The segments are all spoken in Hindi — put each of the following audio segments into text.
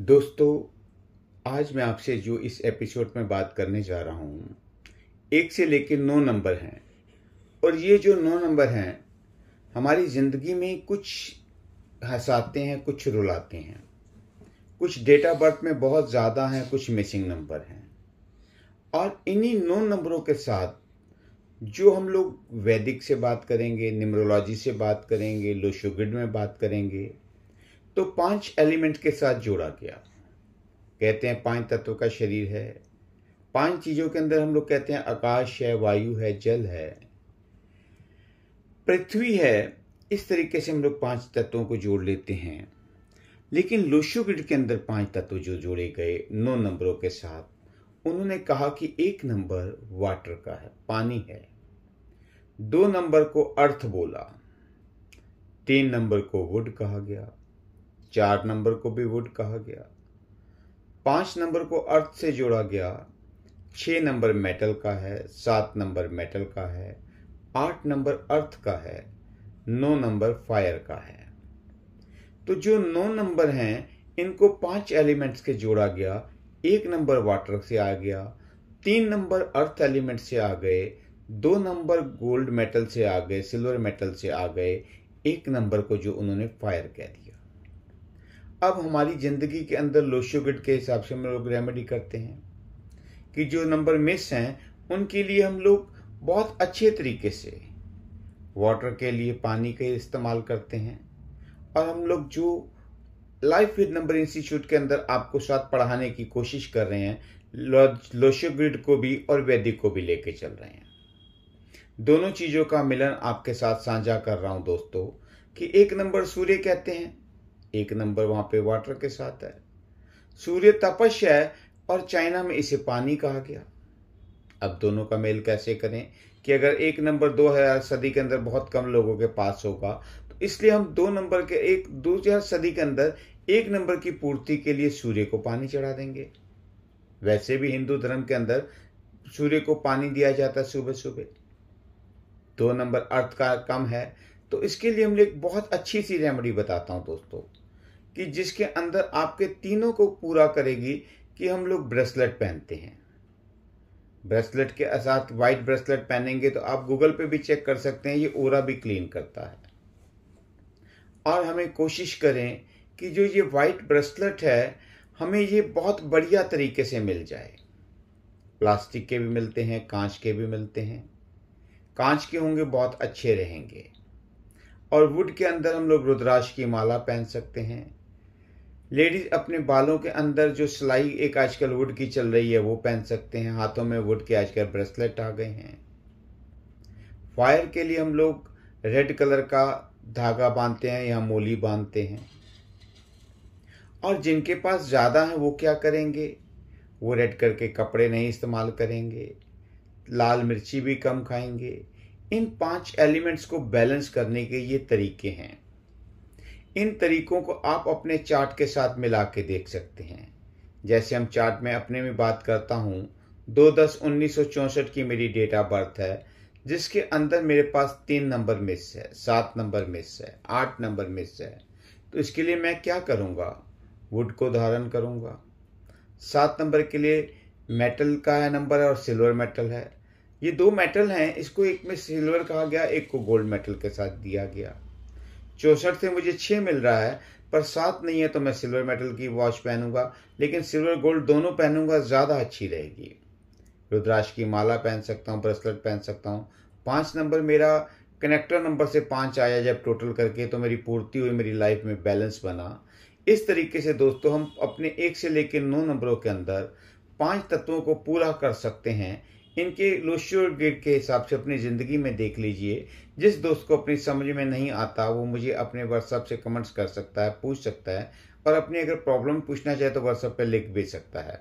दोस्तों आज मैं आपसे जो इस एपिसोड में बात करने जा रहा हूँ एक से लेकर नौ नंबर हैं और ये जो नौ नंबर हैं हमारी ज़िंदगी में कुछ हंसाते हैं कुछ रुलाते हैं कुछ डेट ऑफ बर्थ में बहुत ज़्यादा हैं कुछ मिसिंग नंबर हैं और इन्हीं नौ नंबरों के साथ जो हम लोग वैदिक से बात करेंगे निमरोलॉजी से बात करेंगे लोशोगिड में बात करेंगे तो पांच एलिमेंट के साथ जोड़ा गया कहते हैं पांच तत्वों का शरीर है पांच चीजों के अंदर हम लोग कहते हैं आकाश है वायु है जल है पृथ्वी है इस तरीके से हम लोग पांच तत्वों को जोड़ लेते हैं लेकिन लोशोग्रिड के अंदर पांच तत्व जो जोड़े गए नौ नंबरों के साथ उन्होंने कहा कि एक नंबर वाटर का है पानी है दो नंबर को अर्थ बोला तीन नंबर को वुड कहा गया चार नंबर को भी वुड कहा गया पाँच नंबर को अर्थ से जोड़ा गया छ नंबर मेटल का है सात नंबर मेटल का है आठ नंबर अर्थ का है नौ नंबर फायर का है तो जो नौ नंबर हैं इनको पांच एलिमेंट्स के जोड़ा गया एक नंबर वाटर से आ गया तीन नंबर अर्थ एलिमेंट से आ गए दो नंबर गोल्ड मेटल से आ गए सिल्वर मेटल से आ गए एक नंबर को जो उन्होंने फायर कह दिया अब हमारी ज़िंदगी के अंदर लोशियोगट के हिसाब से हम लोग रेमेडी करते हैं कि जो नंबर मिस हैं उनके लिए हम लोग बहुत अच्छे तरीके से वाटर के लिए पानी का इस्तेमाल करते हैं और हम लोग जो लाइफ विद नंबर इंस्टीट्यूट के अंदर आपको साथ पढ़ाने की कोशिश कर रहे हैं ग्रिड को भी और वैदिक को भी लेके चल रहे हैं दोनों चीज़ों का मिलन आपके साथ साझा कर रहा हूं दोस्तों कि एक नंबर सूर्य कहते हैं एक नंबर वहां पे वाटर के साथ है सूर्य तपस्या है और चाइना में इसे पानी कहा गया अब दोनों का मेल कैसे करें कि अगर एक नंबर दो हजार सदी के अंदर बहुत कम लोगों के पास होगा तो इसलिए हम दो नंबर के एक दो हजार सदी के अंदर एक नंबर की पूर्ति के लिए सूर्य को पानी चढ़ा देंगे वैसे भी हिंदू धर्म के अंदर सूर्य को पानी दिया जाता है सुबह सुबह दो नंबर अर्थ का कम है तो इसके लिए हम एक बहुत अच्छी सी रेमेडी बताता हूँ दोस्तों कि जिसके अंदर आपके तीनों को पूरा करेगी कि हम लोग ब्रेसलेट पहनते हैं ब्रेसलेट के साथ वाइट ब्रेसलेट पहनेंगे तो आप गूगल पे भी चेक कर सकते हैं ये ओरा भी क्लीन करता है और हमें कोशिश करें कि जो ये वाइट ब्रेसलेट है हमें ये बहुत बढ़िया तरीके से मिल जाए प्लास्टिक के भी मिलते हैं कांच के भी मिलते हैं कांच के होंगे बहुत अच्छे रहेंगे और वुड के अंदर हम लोग रुद्राक्ष की माला पहन सकते हैं लेडीज अपने बालों के अंदर जो सिलाई एक आजकल वुड की चल रही है वो पहन सकते हैं हाथों में वुड के आजकल ब्रेसलेट आ गए हैं फायर के लिए हम लोग रेड कलर का धागा बांधते हैं या मोली बांधते हैं और जिनके पास ज़्यादा है वो क्या करेंगे वो रेड कलर के कपड़े नहीं इस्तेमाल करेंगे लाल मिर्ची भी कम खाएंगे इन पांच एलिमेंट्स को बैलेंस करने के ये तरीके हैं इन तरीकों को आप अपने चार्ट के साथ मिला के देख सकते हैं जैसे हम चार्ट में अपने में बात करता हूँ दो दस उन्नीस सौ चौंसठ की मेरी डेट ऑफ बर्थ है जिसके अंदर मेरे पास तीन नंबर मिस है सात नंबर मिस है आठ नंबर मिस है तो इसके लिए मैं क्या करूँगा वुड को धारण करूँगा सात नंबर के लिए मेटल का है नंबर है और सिल्वर मेटल है ये दो मेटल हैं इसको एक में सिल्वर कहा गया एक को गोल्ड मेटल के साथ दिया गया चौंसठ से मुझे छः मिल रहा है पर सात नहीं है तो मैं सिल्वर मेटल की वॉच पहनूंगा लेकिन सिल्वर गोल्ड दोनों पहनूंगा ज़्यादा अच्छी रहेगी रुद्राक्ष की माला पहन सकता हूँ ब्रेसलेट पहन सकता हूँ पाँच नंबर मेरा कनेक्टर नंबर से पाँच आया जब टोटल करके तो मेरी पूर्ति हुई मेरी लाइफ में बैलेंस बना इस तरीके से दोस्तों हम अपने एक से लेकर नौ नंबरों के अंदर पांच तत्वों को पूरा कर सकते हैं इनके लोशियोर ग्रेड के हिसाब से अपनी ज़िंदगी में देख लीजिए जिस दोस्त को अपनी समझ में नहीं आता वो मुझे अपने व्हाट्सअप से कमेंट्स कर सकता है पूछ सकता है और अपनी अगर प्रॉब्लम पूछना चाहे तो व्हाट्सअप पर लिख भी सकता है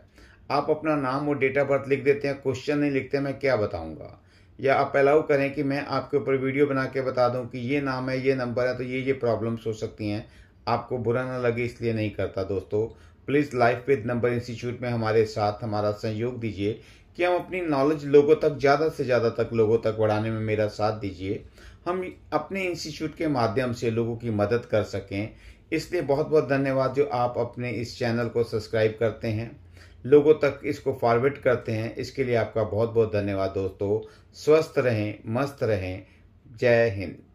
आप अपना नाम और डेट ऑफ बर्थ लिख देते हैं क्वेश्चन नहीं लिखते मैं क्या बताऊँगा या आप अलाउ करें कि मैं आपके ऊपर वीडियो बना के बता दूं कि ये नाम है ये नंबर है तो ये ये प्रॉब्लम्स हो सकती हैं आपको बुरा ना लगे इसलिए नहीं करता दोस्तों please life with number institute में हमारे साथ हमारा सहयोग दीजिए कि हम अपनी नॉलेज लोगों तक ज़्यादा से ज़्यादा तक लोगों तक बढ़ाने में मेरा साथ दीजिए हम अपने इंस्टीट्यूट के माध्यम से लोगों की मदद कर सकें इसलिए बहुत बहुत धन्यवाद जो आप अपने इस चैनल को सब्सक्राइब करते हैं लोगों तक इसको फॉरवर्ड करते हैं इसके लिए आपका बहुत बहुत धन्यवाद दोस्तों स्वस्थ रहें मस्त रहें जय हिंद